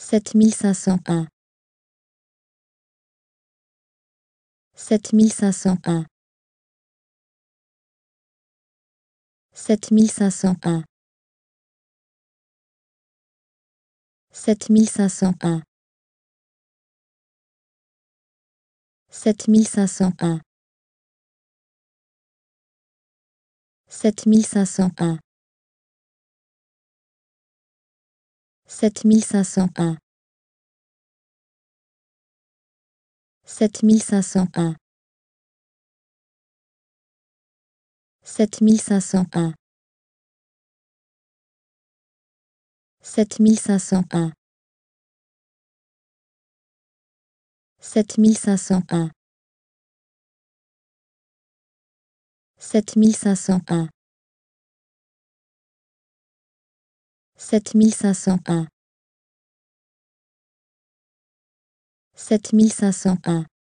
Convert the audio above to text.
7501 7501 7501 7501 7501 7501 7501 7501 7501 7501 7501 7501 7501 7501